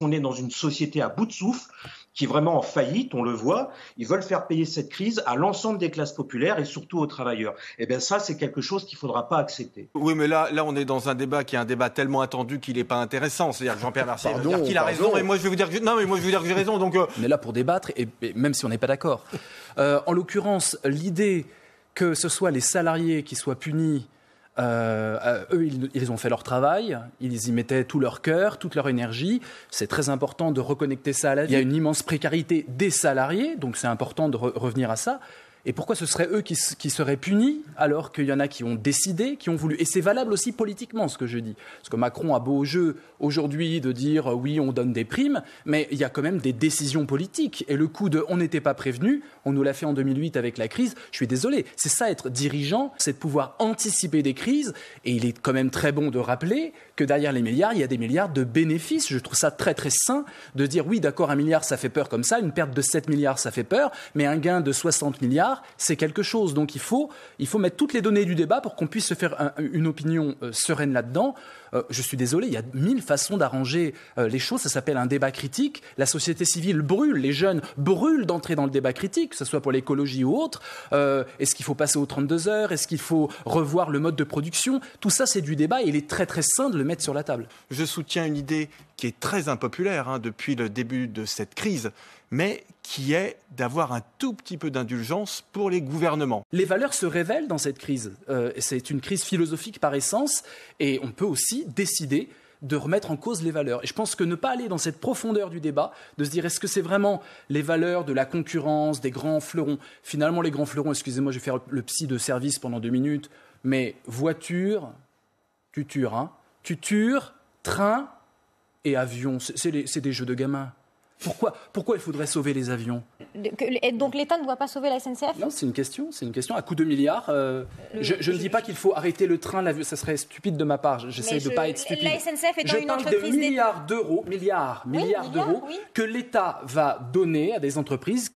On est dans une société à bout de souffle qui est vraiment en faillite, on le voit. Ils veulent faire payer cette crise à l'ensemble des classes populaires et surtout aux travailleurs. Et eh bien ça, c'est quelque chose qu'il ne faudra pas accepter. Oui, mais là, là, on est dans un débat qui est un débat tellement attendu qu'il n'est pas intéressant. C'est-à-dire que Jean-Pierre Mercier veut dire qu'il a raison et moi je vais vous dire que non, mais moi je vais vous dire que j'ai raison. Donc euh. on est là pour débattre et, même si on n'est pas d'accord. Euh, en l'occurrence, l'idée que ce soit les salariés qui soient punis euh, euh, eux, ils, ont fait leur travail, ils y mettaient tout leur cœur, toute leur énergie. C'est très important de reconnecter ça à la vie. Il y a une immense précarité des salariés, donc c'est important de revenir à ça. Et pourquoi ce seraient eux qui, seraient punis alors qu'il y en a qui ont décidé, qui ont voulu Et c'est valable aussi politiquement ce que je dis. Parce que Macron a beau jeu aujourd'hui de dire euh, oui, on donne des primes, mais il y a quand même des décisions politiques. Et le coup de on n'était pas prévenu, on nous l'a fait en 2008 avec la crise, je suis désolé. C'est ça être dirigeant, c'est de pouvoir anticiper des crises. Et il est quand même très bon de rappeler que derrière les milliards, il y a des milliards de bénéfices. Je trouve ça très très sain de dire oui, d'accord, un milliard ça fait peur comme ça, une perte de 7 milliards ça fait peur, mais un gain de 60 milliards c'est quelque chose. Donc il faut, il faut mettre toutes les données du débat pour qu'on puisse se faire une opinion euh, sereine là-dedans. Euh, je suis désolé, il y a mille façons d'arranger euh, les choses. Ça s'appelle un débat critique. La société civile brûle, les jeunes brûlent d'entrer dans le débat critique, que ce soit pour l'écologie ou autre. Est-ce qu'il faut passer aux 32 heures Est-ce qu'il faut revoir le mode de production Tout ça, c'est du débat et il est très très sain de le mettre sur la table. Je soutiens une idée qui est très impopulaire hein, depuis le début de cette crise, mais qui est d'avoir un tout petit peu d'indulgence pour les gouvernements. Les valeurs se révèlent dans cette crise. Euh, c'est une crise philosophique par essence, et on peut aussi décider de remettre en cause les valeurs. Et je pense que ne pas aller dans cette profondeur du débat, de se dire est-ce que c'est vraiment les valeurs de la concurrence, des grands fleurons Finalement, les grands fleurons, excusez-moi, je vais faire le psy de service pendant deux minutes, mais voiture, tuture, hein, tuture, train, et avions, c'est des jeux de gamins. Pourquoi, pourquoi il faudrait sauver les avions Donc l'État ne doit pas sauver la SNCF Non, c'est une question, c'est une question. À coup de milliards, euh, euh, je, ne dis pas qu'il faut arrêter le train, l'avion, ça serait stupide de ma part. J'essaie de ne pas être stupide. La SNCF je une parle entreprise de milliards d'euros, milliards, milliards d'euros que l'État va donner à des entreprises